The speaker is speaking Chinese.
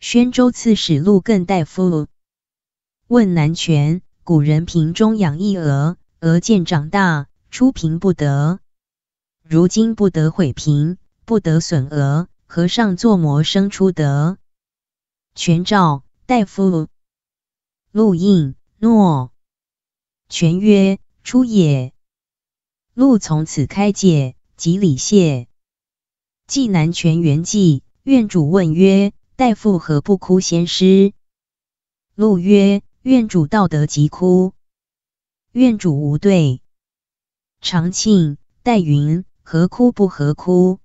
宣州刺史陆更大夫问南泉：“古人瓶中养一鹅，鹅渐长大，出瓶不得。如今不得毁瓶，不得损鹅，和尚作魔生出得？”全照大夫陆应诺。全曰：“出也。”陆从此开解，即礼谢。暨南泉圆寂，愿主问曰：大夫何不哭？先师陆曰：愿主道德即哭，愿主无对。长庆戴云：何哭不何哭？